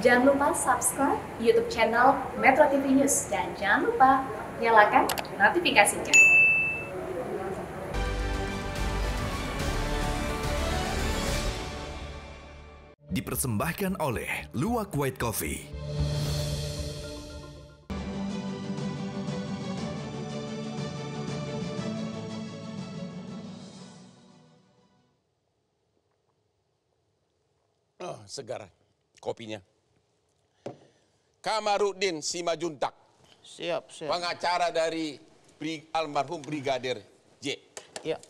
Jangan lupa subscribe YouTube channel Metro TV News dan jangan lupa nyalakan notifikasinya. Dipersembahkan oleh Luwak White Coffee. Oh, segar kopinya. Kamarudin Simajuntak. Siap, siap. Pengacara dari Brig, almarhum Brigadir J. Ya.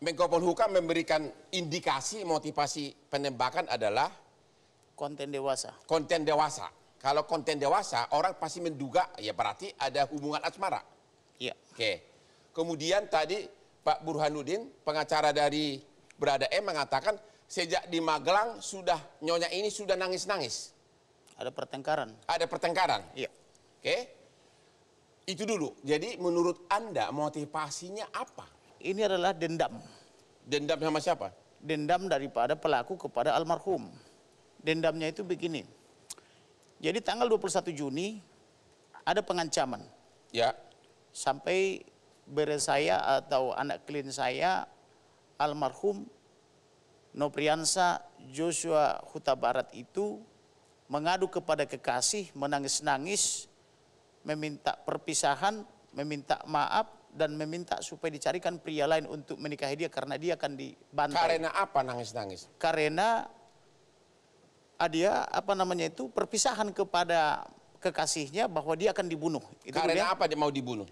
Menko Polhukam memberikan indikasi motivasi penembakan adalah konten dewasa. Konten dewasa. Kalau konten dewasa, orang pasti menduga ya berarti ada hubungan asmara. Iya. Oke. Kemudian tadi Pak Burhanuddin, pengacara dari Berada M mengatakan sejak di Magelang sudah nyonya ini sudah nangis-nangis. Ada pertengkaran. Ada pertengkaran? Iya. Oke. Okay. Itu dulu. Jadi menurut Anda motivasinya apa? Ini adalah dendam. Dendam sama siapa? Dendam daripada pelaku kepada almarhum. Dendamnya itu begini. Jadi tanggal 21 Juni ada pengancaman. Ya. Sampai beres saya atau anak klien saya almarhum Nopriansa Joshua Huta Barat itu mengadu kepada kekasih, menangis-nangis, meminta perpisahan, meminta maaf, dan meminta supaya dicarikan pria lain untuk menikahi dia karena dia akan dibantai. Karena apa nangis-nangis? Karena ah, dia apa namanya itu perpisahan kepada kekasihnya bahwa dia akan dibunuh. Itu karena dia, apa dia mau dibunuh?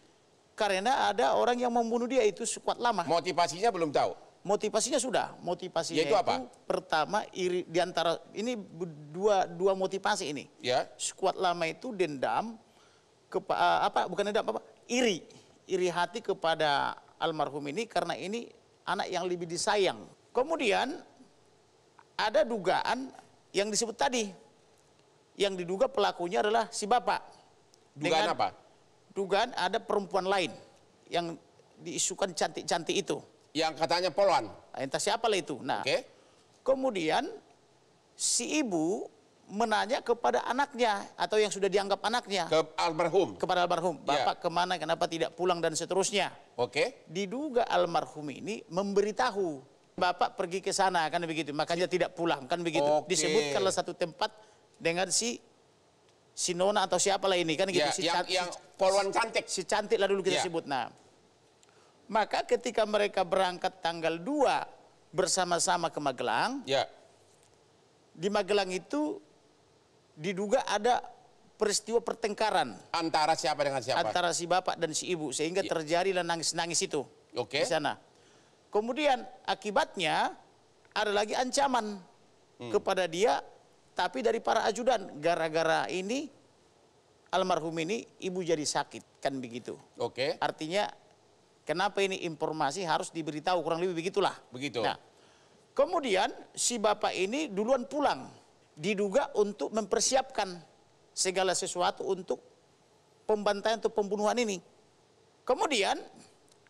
Karena ada orang yang membunuh dia itu sekuat lama. Motivasinya belum tahu motivasinya sudah. Motivasinya Yaitu apa? pertama iri diantara ini dua dua motivasi ini. Ya. Skuad lama itu dendam ke eh, apa bukan dendam apa iri iri hati kepada almarhum ini karena ini anak yang lebih disayang. Kemudian ada dugaan yang disebut tadi yang diduga pelakunya adalah si bapak. Dugaan Dengan, apa? Dugaan ada perempuan lain yang diisukan cantik-cantik itu yang katanya poluan. Ah, entah siapa lah itu. Nah, okay. kemudian si ibu menanya kepada anaknya atau yang sudah dianggap anaknya. Ke almarhum. Kepada almarhum. Ya. Bapak yeah. kemana, kenapa tidak pulang dan seterusnya. Oke. Okay. Diduga almarhum ini memberitahu. Bapak pergi ke sana kan begitu, makanya tidak pulang kan begitu. Okay. Disebutkanlah satu tempat dengan si si Nona atau siapa lah ini kan gitu. Yeah, si yang, cantik, yang poluan cantik. Si cantik lah dulu kita yeah. sebut. Nah maka ketika mereka berangkat tanggal 2 bersama-sama ke Magelang, ya. di Magelang itu diduga ada peristiwa pertengkaran antara siapa dengan siapa? Antara si bapak dan si ibu sehingga ya. terjadi nangis-nangis itu okay. di sana. Kemudian akibatnya ada lagi ancaman hmm. kepada dia tapi dari para ajudan gara-gara ini almarhum ini ibu jadi sakit kan begitu. Oke. Okay. Artinya Kenapa ini informasi harus diberitahu kurang lebih begitulah. Begitu. Nah, kemudian si bapak ini duluan pulang diduga untuk mempersiapkan segala sesuatu untuk pembantaian atau pembunuhan ini. Kemudian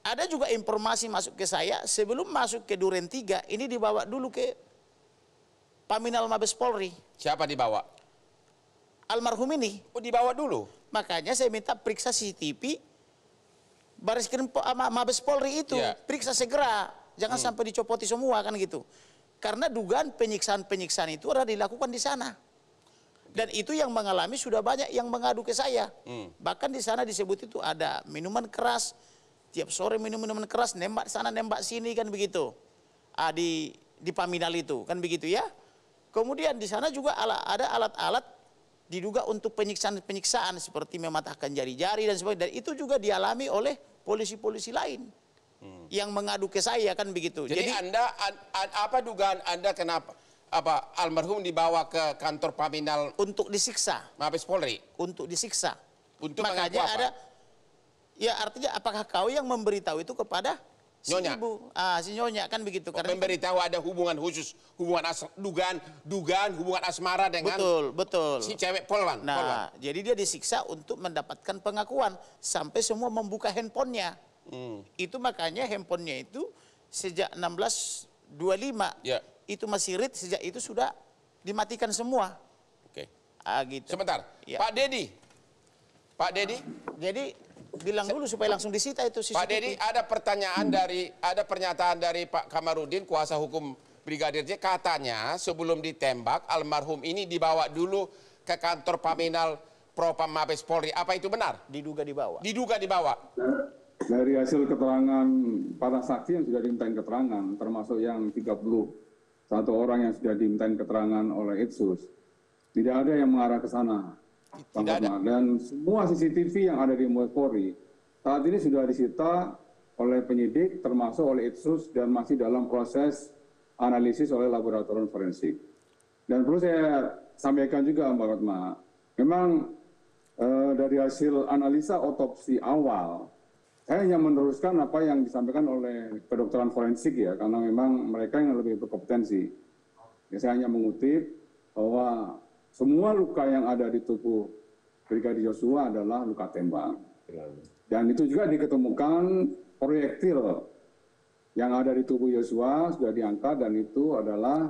ada juga informasi masuk ke saya sebelum masuk ke Duren 3 ini dibawa dulu ke Paminal Mabes Polri. Siapa dibawa? Almarhum ini. Oh dibawa dulu? Makanya saya minta periksa CCTV baris krim Mabes Polri itu yeah. periksa segera, jangan hmm. sampai dicopoti semua kan gitu. Karena dugaan penyiksaan-penyiksaan itu ada dilakukan di sana. Dan itu yang mengalami sudah banyak yang mengadu ke saya. Hmm. Bahkan di sana disebut itu ada minuman keras, tiap sore minum minuman keras, nembak sana nembak sini kan begitu. Ah, di di Paminal itu kan begitu ya. Kemudian di sana juga ala, ada alat-alat diduga untuk penyiksaan-penyiksaan seperti mematahkan jari-jari dan sebagainya. Dan itu juga dialami oleh polisi-polisi lain hmm. yang mengadu ke saya kan begitu. Jadi, Jadi Anda an, an, apa dugaan Anda kenapa apa almarhum dibawa ke kantor Paminal untuk disiksa? Mabes Polri. Untuk disiksa. Untuk makanya apa? ada ya artinya apakah kau yang memberitahu itu kepada Si nyonya. ibu, ah, si nyonya kan begitu. Oh, karena memberitahu ada hubungan khusus, hubungan as, dugaan, dugaan hubungan asmara dengan betul, betul. si cewek Polwan. Nah, Polwan. jadi dia disiksa untuk mendapatkan pengakuan sampai semua membuka handphonenya. Hmm. Itu makanya handphonenya itu sejak 1625 ya. itu masih read sejak itu sudah dimatikan semua. Oke. Okay. Ah, gitu. Sebentar, ya. Pak Dedi, Pak Dedi. Jadi bilang dulu supaya langsung disita itu CCTV. Pak Dedi, ada pertanyaan hmm. dari ada pernyataan dari Pak Kamarudin kuasa hukum Brigadir J katanya sebelum ditembak almarhum ini dibawa dulu ke kantor Paminal Propam Mabes Polri. Apa itu benar? Diduga dibawa. Diduga dibawa. Dari hasil keterangan para saksi yang sudah dimintain keterangan, termasuk yang 31 orang yang sudah dimintain keterangan oleh Itsus, tidak ada yang mengarah ke sana. Tidak ada. Dan semua CCTV yang ada di Mabes Polri saat ini sudah disita oleh penyidik termasuk oleh Itsus dan masih dalam proses analisis oleh laboratorium forensik. Dan perlu saya sampaikan juga Mbak Fatma, memang e, dari hasil analisa otopsi awal, saya hanya meneruskan apa yang disampaikan oleh kedokteran forensik ya, karena memang mereka yang lebih berkompetensi. Ya, saya hanya mengutip bahwa semua luka yang ada di tubuh Brigadir Yosua adalah luka tembak. Dan itu juga diketemukan proyektil yang ada di tubuh Yosua sudah diangkat dan itu adalah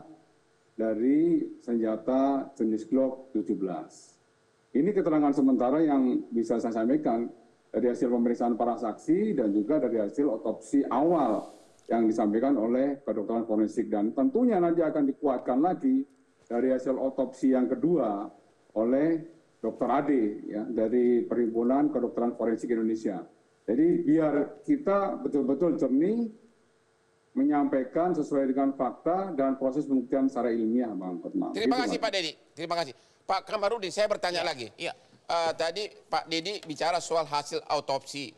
dari senjata jenis Glock 17. Ini keterangan sementara yang bisa saya sampaikan dari hasil pemeriksaan para saksi dan juga dari hasil otopsi awal yang disampaikan oleh kedokteran forensik dan tentunya nanti akan dikuatkan lagi dari hasil otopsi yang kedua oleh Dr. Ade ya, dari Perhimpunan Kedokteran Forensik Indonesia. Jadi biar kita betul-betul jernih menyampaikan sesuai dengan fakta dan proses pembuktian secara ilmiah, Bang Kotma. Terima gitu, kasih Pak Dedi. Terima kasih. Pak Kamarudin, saya bertanya ya. lagi. Iya. Uh, tadi Pak Dedi bicara soal hasil autopsi.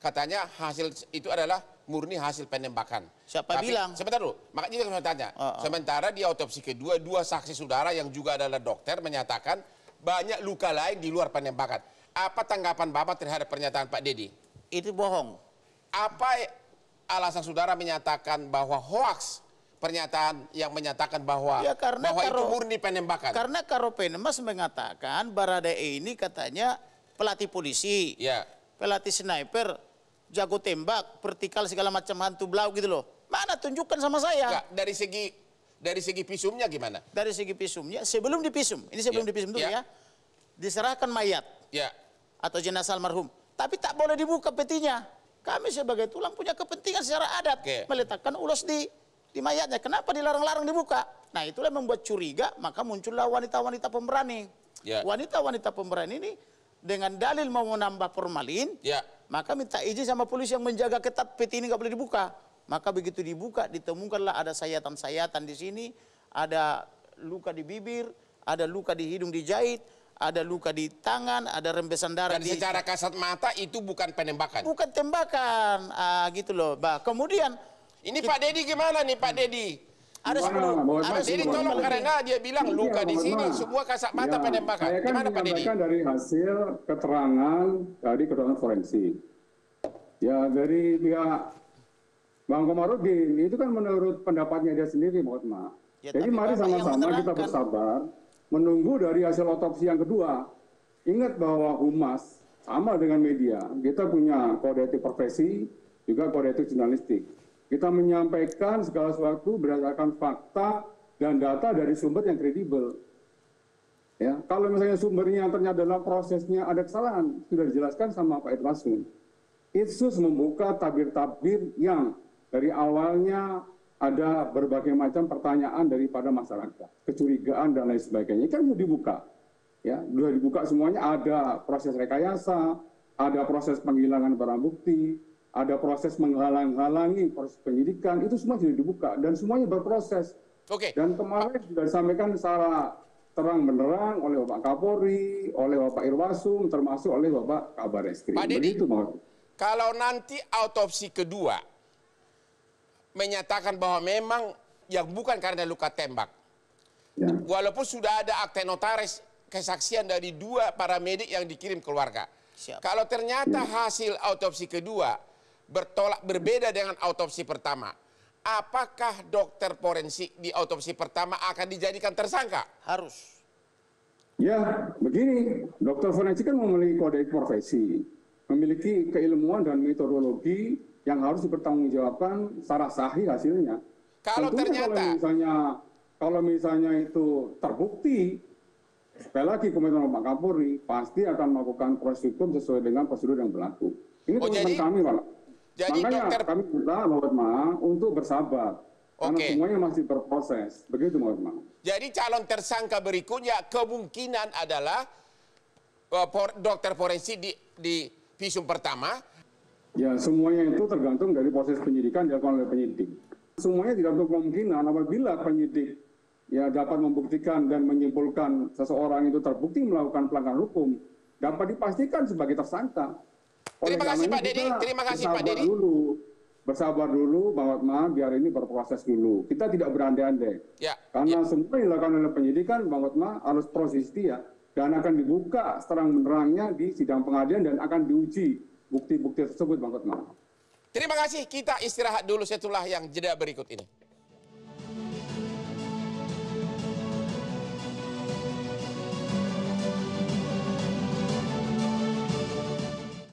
Katanya hasil itu adalah murni hasil penembakan. Siapa Tapi, bilang? Sebentar dulu, makanya saya tanya. Uh -uh. Sementara di otopsi kedua, dua saksi saudara yang juga adalah dokter menyatakan banyak luka lain di luar penembakan. Apa tanggapan Bapak terhadap pernyataan Pak Dedi? Itu bohong. Apa alasan saudara menyatakan bahwa hoax pernyataan yang menyatakan bahwa ya, karena bahwa Karo, itu murni penembakan. Karena Penemas mengatakan Barada ini katanya pelatih polisi, ya. pelatih sniper jago tembak, vertikal segala macam hantu blau gitu loh. Mana tunjukkan sama saya. dari segi dari segi visumnya gimana? Dari segi visumnya sebelum dipisum, ini sebelum ya. dipisum dulu ya. ya. Diserahkan mayat. Ya. Atau jenazah almarhum. Tapi tak boleh dibuka petinya. Kami sebagai tulang punya kepentingan secara adat okay. meletakkan ulos di di mayatnya. Kenapa dilarang-larang dibuka? Nah, itulah membuat curiga, maka muncullah wanita-wanita pemberani. Ya. Wanita-wanita ya. pemberani ini dengan dalil mau menambah formalin, ya. maka minta izin sama polisi yang menjaga ketat peti ini nggak boleh dibuka. Maka begitu dibuka ditemukanlah ada sayatan-sayatan di sini, ada luka di bibir, ada luka di hidung dijahit, ada luka di tangan, ada rembesan darah. Dan di... secara kasat mata itu bukan penembakan. Bukan tembakan, ah, gitu loh. Bah, kemudian ini Pak Dedi gimana nih Pak hmm. Dedi? ada sepuluh. Ada sini tolong karena dia bilang iya, luka di sini semua kasat mata ya, penembakan. Saya kan Gimana Pak dari hasil keterangan dari kedokteran forensik. Ya dari pihak Bang Komarudin itu kan menurut pendapatnya dia sendiri, mohon maaf. Ya, Jadi mari sama-sama kita bersabar menunggu dari hasil otopsi yang kedua. Ingat bahwa humas sama dengan media, kita punya kode etik profesi, juga kode etik jurnalistik. Kita menyampaikan segala sesuatu berdasarkan fakta dan data dari sumber yang kredibel. Ya, kalau misalnya sumbernya yang ternyata dalam prosesnya ada kesalahan, sudah dijelaskan sama Pak Irwasum. Itsus membuka tabir-tabir yang dari awalnya ada berbagai macam pertanyaan daripada masyarakat, kecurigaan dan lain sebagainya. kan sudah dibuka. Ya, sudah dibuka semuanya ada proses rekayasa, ada proses penghilangan barang bukti, ada proses menghalangi proses penyidikan itu semua sudah dibuka dan semuanya berproses. Oke. Okay. Dan kemarin sudah disampaikan secara terang benderang oleh Bapak Kapolri, oleh Bapak Irwasum, termasuk oleh Bapak Kabar Eskrim. Pak Begitu, kalau nanti autopsi kedua menyatakan bahwa memang yang bukan karena luka tembak, ya. walaupun sudah ada akte notaris kesaksian dari dua para medik yang dikirim keluarga. Siap. Kalau ternyata ya. hasil autopsi kedua bertolak berbeda dengan autopsi pertama. Apakah dokter forensik di autopsi pertama akan dijadikan tersangka? Harus. Ya, begini. Dokter forensik kan memiliki kode profesi, memiliki keilmuan dan metodologi yang harus dipertanggungjawabkan secara sahih hasilnya. Kalau Tentunya ternyata kalau misalnya kalau misalnya itu terbukti sekali lagi komitmen Pak Kapolri pasti akan melakukan proses hukum sesuai dengan prosedur yang berlaku. Ini oh, jadi... kami, Pak. Jadi Makanya dokter... kami minta Ma untuk bersabar. Karena semuanya masih berproses. Begitu Ma. Jadi calon tersangka berikutnya kemungkinan adalah eh, dokter forensik di, di visum pertama. Ya semuanya itu tergantung dari proses penyidikan dilakukan oleh penyidik. Semuanya tidak untuk kemungkinan apabila penyidik ya dapat membuktikan dan menyimpulkan seseorang itu terbukti melakukan pelanggaran hukum dapat dipastikan sebagai tersangka. Terima kasih Pak Dedi. Terima kasih Pak Dedi. Dulu. Bersabar dulu, Bang Otman, biar ini berproses dulu. Kita tidak berandai-andai. Ya. Karena ya. semua dilakukan oleh penyidikan, Bang Otman harus proses dia ya. dan akan dibuka terang menerangnya di sidang pengadilan dan akan diuji bukti-bukti tersebut, Bang Otman. Terima kasih. Kita istirahat dulu setelah yang jeda berikut ini.